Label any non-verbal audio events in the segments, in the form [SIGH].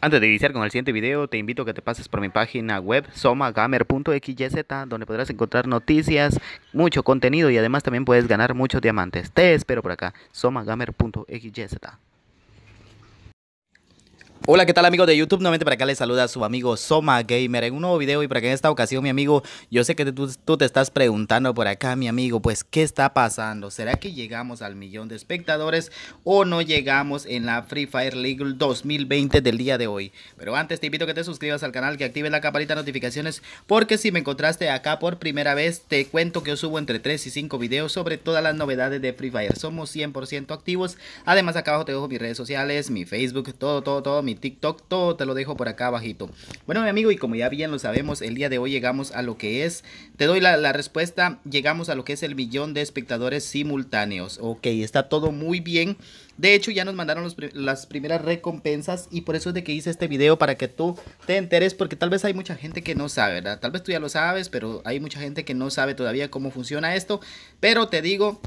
Antes de iniciar con el siguiente video, te invito a que te pases por mi página web somagamer.xyz, donde podrás encontrar noticias, mucho contenido y además también puedes ganar muchos diamantes. Te espero por acá, somagamer.xyz. Hola, ¿qué tal amigos de YouTube? Nuevamente para acá les saluda a su amigo Soma Gamer en un nuevo video y para que en esta ocasión mi amigo, yo sé que tú, te estás preguntando por acá mi amigo, pues ¿qué está pasando? ¿Será que llegamos al millón de espectadores o no llegamos en la Free Fire League 2020 del día de hoy? Pero antes te invito a que te suscribas al canal, que actives la campanita de notificaciones porque si me encontraste acá por primera vez te cuento que yo subo entre 3 y 5 videos sobre todas las novedades de Free Fire. Somos 100% activos, además acá abajo te dejo mis redes sociales, mi Facebook, todo, todo, todo, mi TikTok, todo te lo dejo por acá bajito. Bueno, mi amigo, y como ya bien lo sabemos, el día de hoy llegamos a lo que es, te doy la, respuesta, llegamos a lo que es el millón de espectadores simultáneos. Ok, está todo muy bien. De hecho, ya nos mandaron las primeras recompensas y por eso es de que hice este video para que tú te enteres, porque tal vez hay mucha gente que no sabe, ¿verdad? Tal vez tú ya lo sabes, pero hay mucha gente que no sabe todavía cómo funciona esto. Pero te digo,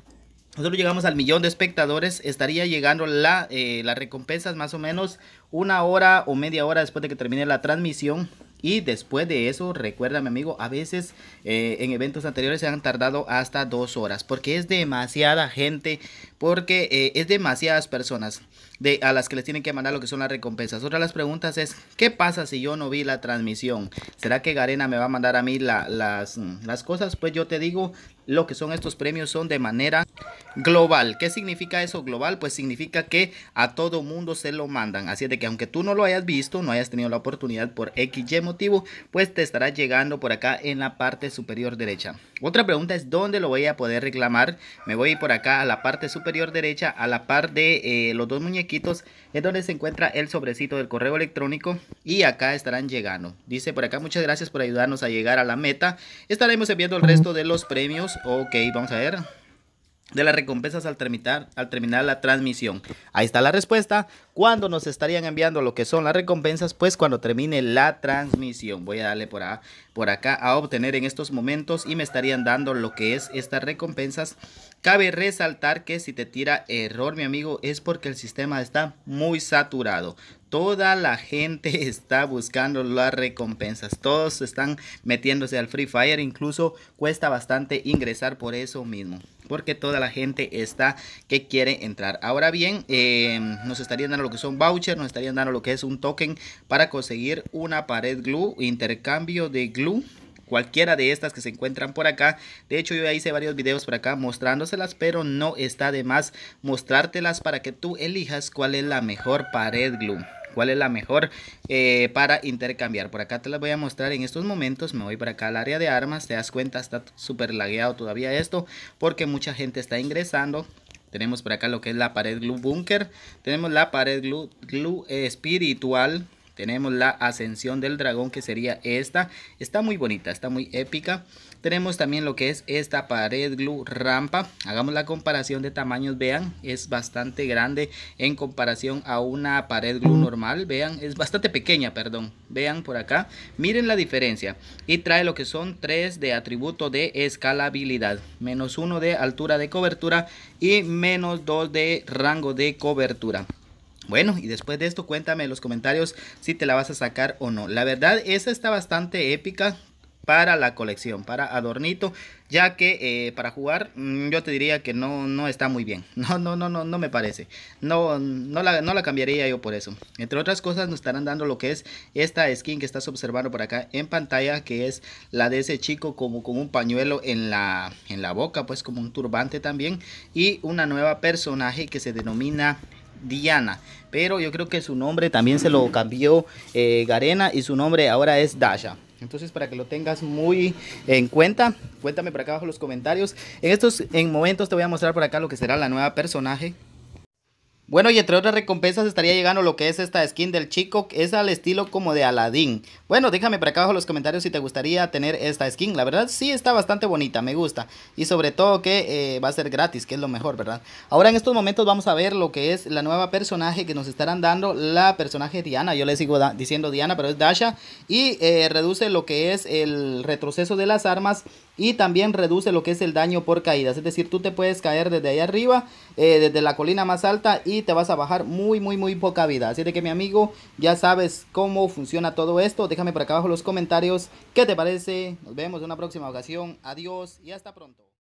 nosotros llegamos al millón de espectadores, estaría llegando la, eh, las recompensas más o menos una hora o media hora después de que termine la transmisión. Y después de eso, recuérdame amigo, a veces eh, en eventos anteriores se han tardado hasta dos horas. Porque es demasiada gente, porque eh, es demasiadas personas de, a las que les tienen que mandar lo que son las recompensas. Otra de las preguntas es, ¿qué pasa si yo no vi la transmisión? ¿Será que Garena me va a mandar a mí las, mm, las cosas? Pues yo te digo, lo que son estos premios son de manera global. ¿Qué significa eso global? Pues significa que a todo mundo se lo mandan. Así de que aunque tú no lo hayas visto, no hayas tenido la oportunidad por XY motivo, pues te estará llegando por acá en la parte superior derecha. Otra pregunta es dónde lo voy a poder reclamar. Me voy por acá a la parte superior derecha, a la par de eh, los dos muñequitos, es donde se encuentra el sobrecito del correo electrónico y acá estarán llegando. Dice por acá, muchas gracias por ayudarnos a llegar a la meta. Estaremos enviando el resto de los premios Ok, vamos a ver. De las recompensas al terminar, al terminar la transmisión. Ahí está la respuesta. cuando nos estarían enviando lo que son las recompensas? Pues cuando termine la transmisión. Voy a darle por, por acá a obtener en estos momentos y me estarían dando lo que es estas recompensas. Cabe resaltar que si te tira error, mi amigo, es porque el sistema está muy saturado. Toda la gente [LAUGHS] está buscando las recompensas. Todos están metiéndose al Free Fire. Incluso cuesta bastante ingresar por eso mismo. Porque toda la gente está que quiere entrar. Ahora bien, em, nos estarían dando lo que son vouchers. Nos estarían dando lo que es un token para conseguir una pared glue. Intercambio de glue cualquiera de estas que se encuentran por acá. De hecho, yo ya hice varios videos por acá mostrándoselas, pero no está de más mostrártelas para que tú elijas cuál es la mejor pared glue cuál es la mejor eh, para intercambiar. Por acá te las voy a mostrar en estos momentos. Me voy para acá al área de armas. Te das cuenta, está súper lagueado todavía esto porque mucha gente está ingresando. Tenemos por acá lo que es la pared glue bunker. Tenemos la pared glue, glue eh, espiritual tenemos la ascensión del dragón que sería esta. Está muy bonita, está muy épica. Tenemos también lo que es esta pared glue rampa. Hagamos la comparación de tamaños, vean, es bastante grande en comparación a una pared glue normal. Vean, es bastante pequeña, perdón. Vean por acá, miren la diferencia. Y trae lo que son tres de atributo de escalabilidad. Menos uno de altura de cobertura y menos dos de rango de cobertura. Bueno, y después de esto cuéntame en los comentarios si te la vas a sacar o no. La verdad, esa está bastante épica para la colección, para adornito, ya que eh, para jugar mm, yo te diría que no, no está muy bien. [LAUGHS] No, no, no, no, no me parece. No, no la, no la cambiaría yo por eso. Entre otras cosas nos estarán dando lo que es esta skin que estás observando por acá en pantalla, que es la de ese chico como con un pañuelo en la, en la boca, pues como un turbante también. Y una nueva personaje que se denomina Diana. Pero yo creo que su nombre también se lo cambió eh, Garena y su nombre ahora es Dasha. Entonces, para que lo tengas muy en cuenta, cuéntame por acá abajo los comentarios. En estos en momentos te voy a mostrar por acá lo que será la nueva personaje bueno, y entre otras recompensas estaría llegando lo que es esta skin del chico, es al estilo como de Aladdin. Bueno, déjame Para acá abajo en los comentarios si te gustaría tener esta skin. La verdad sí está bastante bonita, me gusta. Y sobre todo que eh, va a ser gratis, que es lo mejor, ¿verdad? Ahora en estos momentos vamos a ver lo que es la nueva personaje que nos estarán dando, la personaje Diana. Yo le sigo diciendo Diana, pero es Dasha. Y eh, reduce lo que es el retroceso de las armas y también reduce lo que es el daño por caídas. Es decir, tú te puedes caer desde ahí arriba, eh, desde la colina más alta y te vas a bajar muy, muy, muy poca vida. Así de que mi amigo, ya sabes cómo funciona todo esto. Déjame por acá abajo los comentarios qué te parece. Nos vemos en una próxima ocasión. Adiós y hasta pronto.